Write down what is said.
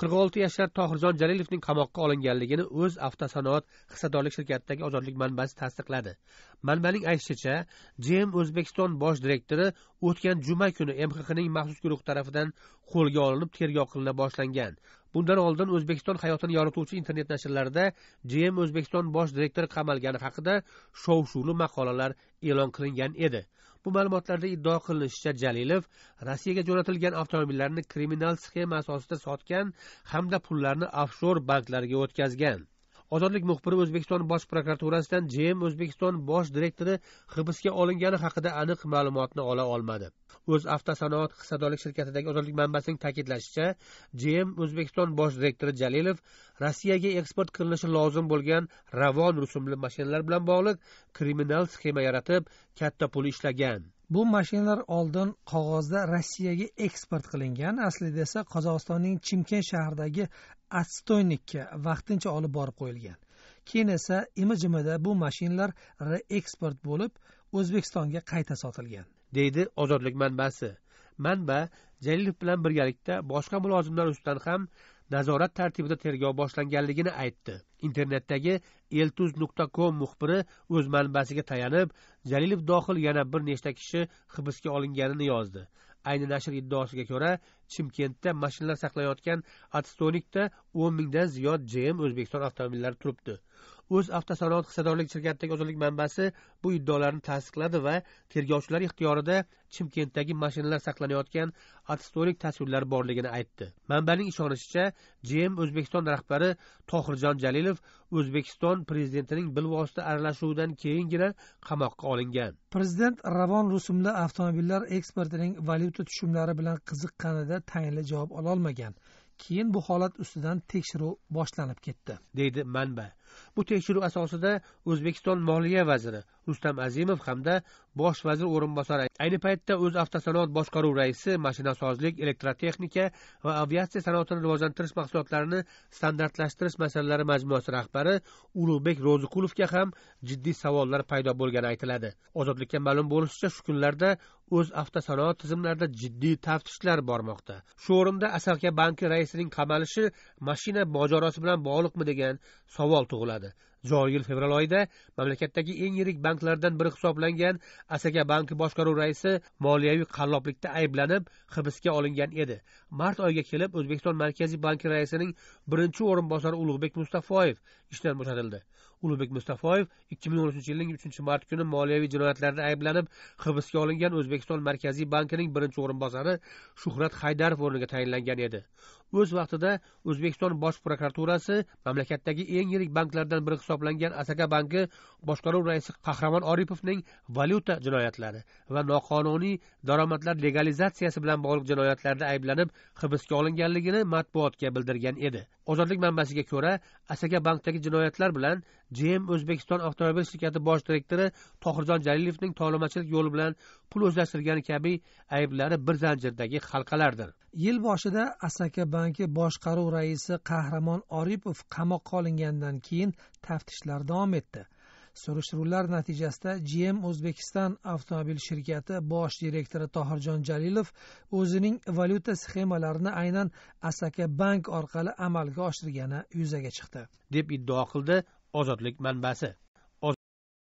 qirq olti yashar tohirjon jalilovning qamoqqa olinganligini o'z avtosanoat hissadorlik shirkatidagi ozodlik manbasi tasdiqladi manbaning aytishicha jm o'zbekiston bosh direktori o'tgan juma kuni mxqning maxsus guruhi tarafidan qo'lga olinib tergov qilina boshlangan bundan oldin o'zbekiston hayotini yorituvchi internet nashrlarida jm o'zbekiston bosh direktori qamalgani haqida shov shuvli maqolalar e'lon qilingan edi bu ma'lumotlarda iddao qilinishicha jalilov rossiyaga jo'natilgan avtomobillarni kriminal sxema asosida sotgan hamda pullarni offshor banklarga o'tkazgan ozodlik muxbiri o'zbekiston bosh prokuraturasidan jm o'zbekiston bosh direktori hibsga olingani haqida aniq ma'lumotni ola olmadi o'z avtosanoat hissadorlik shirkatidagi ozodlik manbasining ta'kidlashicha jm o'zbekiston bosh direktori jalilov rossiyaga eksport qilinishi lozim bo'lgan ravon rusumli mashinalar bilan bog'liq kriminal sxema yaratib katta pul ishlagan bu mashinalar oldin qog'ozda rossiyaga eksport qilingan aslida esa qozog'istonning chimkent shahridagi отстойникка vaqtincha olib borib qo'yilgan keyin esa imi jimida bu mashinalar reeksport bo'lib o'zbekistonga qayta sotilgan deydi ozodlik manbasi manba jalilov bilan birgalikda boshqa mulozimlar ustidan ham nazorat tartibida tergov boshlanganligini aytdi internetdagi eltuz nuqta com muxbiri o'z manbasiga tayanib jalilov dohil yana bir nechta kishi hibsga olinganini yozdi ayni nashr iddaosiga ko'ra chimkentda mashinalar saqlayotgan atstonikda o'n mingdan ziyod jm o'zbekiston avtomobillari turibdi o'z avtosanoat hissadorlik shirkatidagi ozodlik manbasi bu iddaolarni tasdiqladi va tergovchilar ixtiyorida chimkentdagi mashinalar saqlanayotgan atstolik tasvirlar borligini aytdi manbaning ishonishicha jm o'zbekiston rahbari tohirjon jalilov o'zbekiston prezidentining bilvosita aralashuvidan keyingina qamoqqa olingan prezident ravon rusumli avtomobillar eksportining valyuta tushumlari bilan qiziqqanida tayinli javob ololmagan keyin bu holat ustidan tekshiruv boshlanib ketdi deydi manba bu tekshiruv asosida o'zbekiston moliya vaziri rustam azimov hamda bosh vazir o'rinbosari ayni paytda o'z avtosanoat boshqaruv raisi mashinasozlik elektrotexnika va aviatsiya sanoatini rivojlantirish mahsulotlarini standartlashtirish masalalari majmuasi rahbari ulug'bek ro'ziqulovga ham jiddiy savollar paydo bo'lgani aytiladi ozodlikka ma'lum bo'lishicha shu kunlarda o'z avtosanoat tizimlarida jiddiy taftishlar bormoqda shu o'rinda asalka banki raisining qamalishi mashina mojarosi bilan bog'liqmi degan savol tug'iladi joriy yil fevral oyida mamlakatdagi eng yirik banklardan biri hisoblangan asaka banki boshqaruv raisi moliyaviy qalloblikda ayblanib hibsga olingan edi mart oyiga kelib o'zbekiston markaziy banki raisining birinchi o'rinbosari ulug'bek mustafoyev ishdan bo'shatildi ulug'bek mustafoyev ikki ming o'n uchinchi yilning uchinchi mart kuni moliyaviy jinoyatlarda ayblanib hibsga olingan o'zbekiston markaziy bankining birinchi o'rinbosari shuhrat haydarov o'rniga tayinlangan edi o'z vaqtida o'zbekiston bosh prokuraturasi mamlakatdagi eng yirik banklardan biri hisoblangan asaka banki boshqaruv raisi qahramon oripovning valyuta jinoyatlari va noqonuniy daromadlar legalizatsiyasi bilan bog'liq jinoyatlarda ayblanib hibsga olinganligini matbuotga bildirgan edi ozodlik manbasiga ko'ra asaka bankdagi jinoyatlar bilan jm o'zbekiston avtomobil shirkati bosh direktori tohirjon jalilovning tovlamachilik yo'li bilan pul o'zlashtirgani kabi ayblari bir zanjirdagi halqalardir yil boshida asaka bank banki boshqaruv raisi qahramon oripov qamoqqa olingandan keyin taftishlar davom etdi surishtiruvlar natijasida gm o'zbekiston avtomobil shirkati bosh direktori tohirjon jalilov o'zining valyuta sxemalarini aynan asaka bank orqali amalga oshirgani yuzaga chiqdi deb iddao qildi ozodlik manbasi